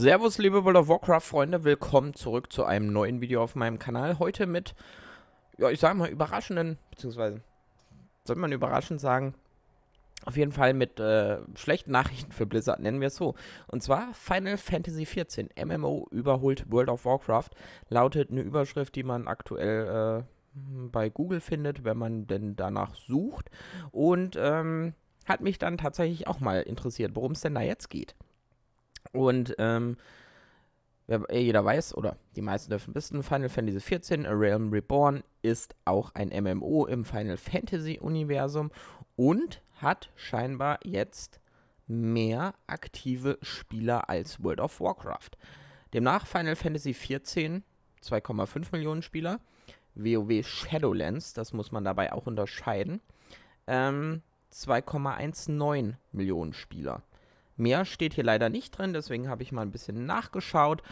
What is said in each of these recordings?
Servus, liebe World of Warcraft-Freunde, willkommen zurück zu einem neuen Video auf meinem Kanal. Heute mit, ja, ich sag mal, überraschenden, beziehungsweise, soll man überraschend sagen, auf jeden Fall mit äh, schlechten Nachrichten für Blizzard, nennen wir es so. Und zwar Final Fantasy XIV, MMO überholt World of Warcraft, lautet eine Überschrift, die man aktuell äh, bei Google findet, wenn man denn danach sucht. Und ähm, hat mich dann tatsächlich auch mal interessiert, worum es denn da jetzt geht. Und ähm, äh, jeder weiß, oder die meisten dürfen wissen, Final Fantasy XIV, A Realm Reborn, ist auch ein MMO im Final Fantasy-Universum und hat scheinbar jetzt mehr aktive Spieler als World of Warcraft. Demnach Final Fantasy XIV 2,5 Millionen Spieler, WoW Shadowlands, das muss man dabei auch unterscheiden, ähm, 2,19 Millionen Spieler. Mehr steht hier leider nicht drin, deswegen habe ich mal ein bisschen nachgeschaut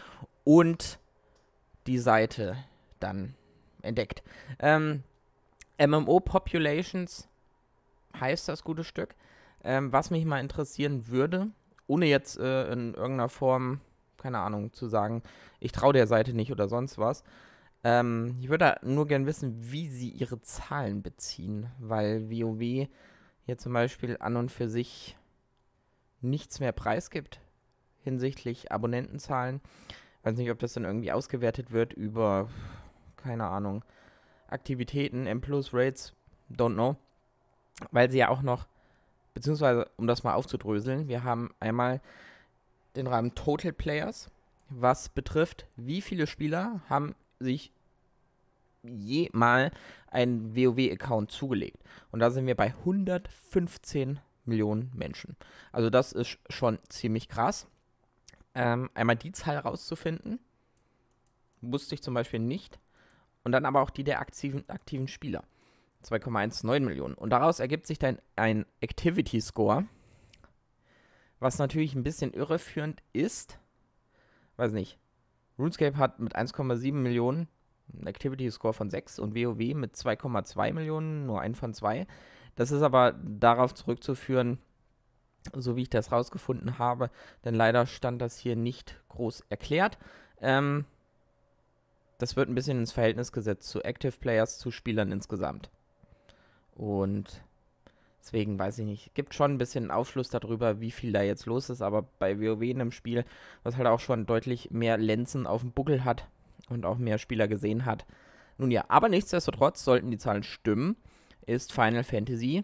und die Seite dann entdeckt. Ähm, MMO Populations heißt das gute Stück. Ähm, was mich mal interessieren würde, ohne jetzt äh, in irgendeiner Form, keine Ahnung, zu sagen, ich traue der Seite nicht oder sonst was. Ähm, ich würde nur gern wissen, wie sie ihre Zahlen beziehen, weil WoW hier zum Beispiel an und für sich nichts mehr preisgibt hinsichtlich Abonnentenzahlen. Weiß nicht, ob das dann irgendwie ausgewertet wird über, keine Ahnung, Aktivitäten, M-Plus-Rates, don't know. Weil sie ja auch noch, beziehungsweise, um das mal aufzudröseln, wir haben einmal den Rahmen Total Players, was betrifft, wie viele Spieler haben sich je mal einen WoW-Account zugelegt. Und da sind wir bei 115 Millionen Menschen. Also das ist schon ziemlich krass. Ähm, einmal die Zahl rauszufinden, wusste ich zum Beispiel nicht. Und dann aber auch die der aktiven, aktiven Spieler. 2,19 Millionen. Und daraus ergibt sich dann ein Activity Score, was natürlich ein bisschen irreführend ist. Weiß nicht. RuneScape hat mit 1,7 Millionen einen Activity Score von 6 und WoW mit 2,2 Millionen, nur einen von 2. Das ist aber darauf zurückzuführen, so wie ich das rausgefunden habe, denn leider stand das hier nicht groß erklärt. Ähm, das wird ein bisschen ins Verhältnis gesetzt zu Active Players, zu Spielern insgesamt. Und deswegen weiß ich nicht, gibt schon ein bisschen Aufschluss darüber, wie viel da jetzt los ist, aber bei WoW in einem Spiel, was halt auch schon deutlich mehr Lenzen auf dem Buckel hat und auch mehr Spieler gesehen hat. Nun ja, aber nichtsdestotrotz sollten die Zahlen stimmen ist Final Fantasy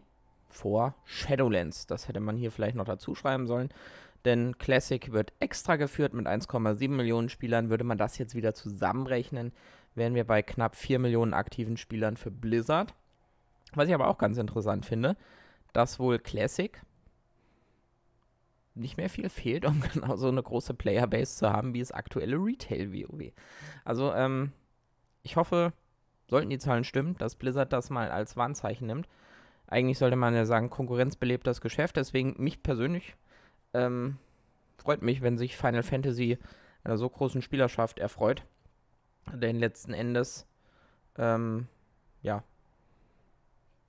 vor Shadowlands. Das hätte man hier vielleicht noch dazu schreiben sollen. Denn Classic wird extra geführt mit 1,7 Millionen Spielern. Würde man das jetzt wieder zusammenrechnen, wären wir bei knapp 4 Millionen aktiven Spielern für Blizzard. Was ich aber auch ganz interessant finde, dass wohl Classic nicht mehr viel fehlt, um genau so eine große Playerbase zu haben, wie es aktuelle Retail-WoW. Also, ähm, ich hoffe, sollten die Zahlen stimmen, dass Blizzard das mal als Warnzeichen nimmt. Eigentlich sollte man ja sagen, Konkurrenz belebt das Geschäft. Deswegen mich persönlich ähm, freut mich, wenn sich Final Fantasy einer so großen Spielerschaft erfreut. Denn letzten Endes, ähm, ja,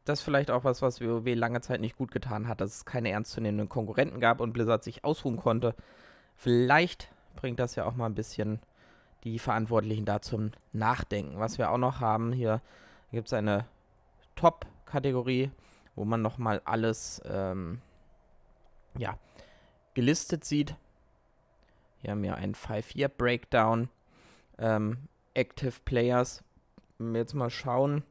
das ist vielleicht auch was, was WoW lange Zeit nicht gut getan hat, dass es keine ernstzunehmenden Konkurrenten gab und Blizzard sich ausruhen konnte. Vielleicht bringt das ja auch mal ein bisschen die Verantwortlichen da zum Nachdenken. Was wir auch noch haben, hier gibt es eine Top-Kategorie, wo man nochmal alles ähm, ja, gelistet sieht. Hier haben wir einen 5-Year-Breakdown. Ähm, Active Players. Wenn wir jetzt mal schauen.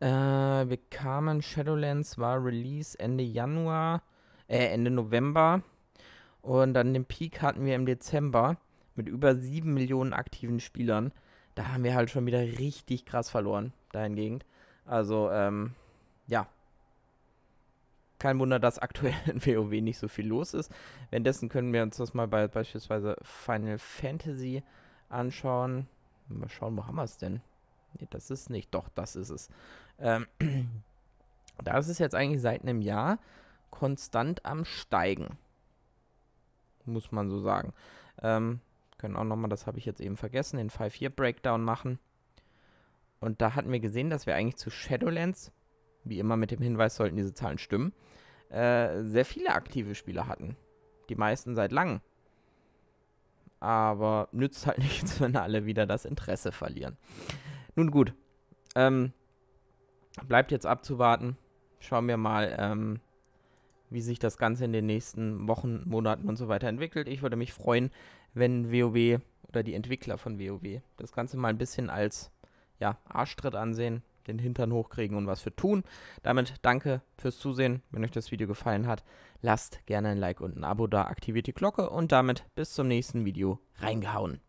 Äh, wir kamen, Shadowlands war Release Ende Januar, äh, Ende November. Und dann den Peak hatten wir im Dezember mit über 7 Millionen aktiven Spielern. Da haben wir halt schon wieder richtig krass verloren, dahingegen. Also, ähm, ja. Kein Wunder, dass aktuell in WoW nicht so viel los ist. Währenddessen können wir uns das mal bei beispielsweise Final Fantasy anschauen. Mal schauen, wo haben wir es denn? Nee, das ist nicht. Doch, das ist es. Ähm, da ist es jetzt eigentlich seit einem Jahr konstant am Steigen. Muss man so sagen. Ähm, können auch nochmal, das habe ich jetzt eben vergessen, den 5-4-Breakdown machen. Und da hatten wir gesehen, dass wir eigentlich zu Shadowlands, wie immer mit dem Hinweis, sollten diese Zahlen stimmen, äh, sehr viele aktive Spieler hatten. Die meisten seit langem. Aber nützt halt nichts, wenn alle wieder das Interesse verlieren. Nun gut. Ähm, bleibt jetzt abzuwarten. Schauen wir mal, ähm, wie sich das Ganze in den nächsten Wochen, Monaten und so weiter entwickelt. Ich würde mich freuen, wenn WoW oder die Entwickler von WoW das Ganze mal ein bisschen als ja, Arschtritt ansehen, den Hintern hochkriegen und was für tun. Damit danke fürs Zusehen. Wenn euch das Video gefallen hat, lasst gerne ein Like und ein Abo da, aktiviert die Glocke und damit bis zum nächsten Video reingehauen.